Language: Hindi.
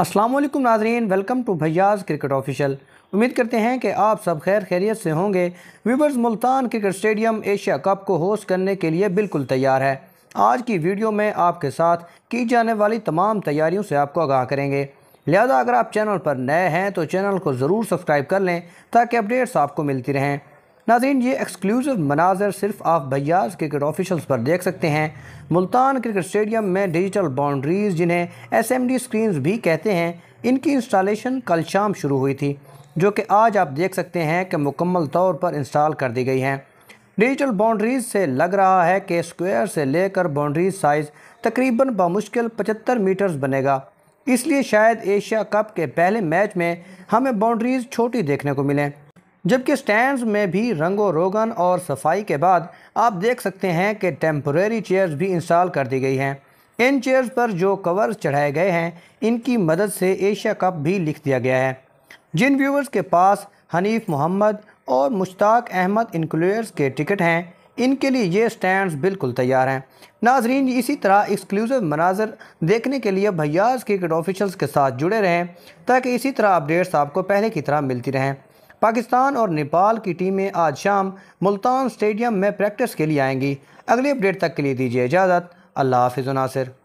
अस्सलाम वालेकुम नाजरीन welcome to Bhaiya's cricket official उम्मीद करते हैं कि आप सब खैर खैरियत से होंगे viewers Multan cricket stadium Asia cup को होस्ट करने के लिए बिल्कुल तैयार है आज की वीडियो में आपके साथ की जाने वाली तमाम तैयारियों से आपको आगाह करेंगे लिहाजा अगर आप चैनल पर नए हैं तो चैनल को ज़रूर सब्सक्राइब कर लें ताकि अपडेट्स आपको मिलती रहें नाजीन ये एक्सक्लूसिव मनाजर सिर्फ आप भैयाज क्रिकेट ऑफिशल्स पर देख सकते हैं मुल्तान क्रिकेट स्टेडियम में डिजिटल बाउंड्रीज जिन्हें एस एम डी स्क्रीन भी कहते हैं इनकी इंस्टॉलेशन कल शाम शुरू हुई थी जो कि आज आप देख सकते हैं कि मुकम्मल तौर पर इंस्टॉल कर दी गई हैं डिजिटल बाउंड्रीज से लग रहा है कि स्क्वायर से लेकर बाउंड्रीज साइज़ तकरीबन बामुश्किल पचहत्तर मीटर्स बनेगा इसलिए शायद एशिया कप के पहले मैच में हमें बाउंड्रीज छोटी देखने को मिलें जबकि स्टैंड में भी रंगो रोगन और सफाई के बाद आप देख सकते हैं कि टेम्प्रेरी चेयर्स भी इंस्टॉल कर दी गई हैं इन चेयर्स पर जो कवर्स चढ़ाए गए हैं इनकी मदद से एशिया कप भी लिख दिया गया है जिन व्यूवर्स के पास हनीफ मोहम्मद और मुश्ताक अहमद इनक्लूयर्स के टिकट हैं इनके लिए ये स्टैंड्स बिल्कुल तैयार हैं नाजरीन इसी तरह एक्सक्लूसिव मनाजर देखने के लिए भैयाज क्रिकेट ऑफिशल्स के साथ जुड़े रहें ताकि इसी तरह अपडेट्स आपको पहले की तरह मिलती रहें पाकिस्तान और नेपाल की टीमें आज शाम मुल्तान स्टेडियम में प्रैक्टिस के लिए आएंगी अगली अपडेट तक के लिए दीजिए इजाज़त अल्लाह हाफिज़ नासिर